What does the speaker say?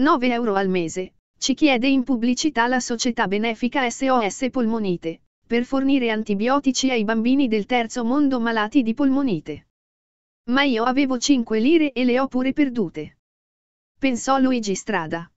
9 euro al mese, ci chiede in pubblicità la società benefica SOS Polmonite, per fornire antibiotici ai bambini del terzo mondo malati di polmonite. Ma io avevo 5 lire e le ho pure perdute. Pensò Luigi Strada.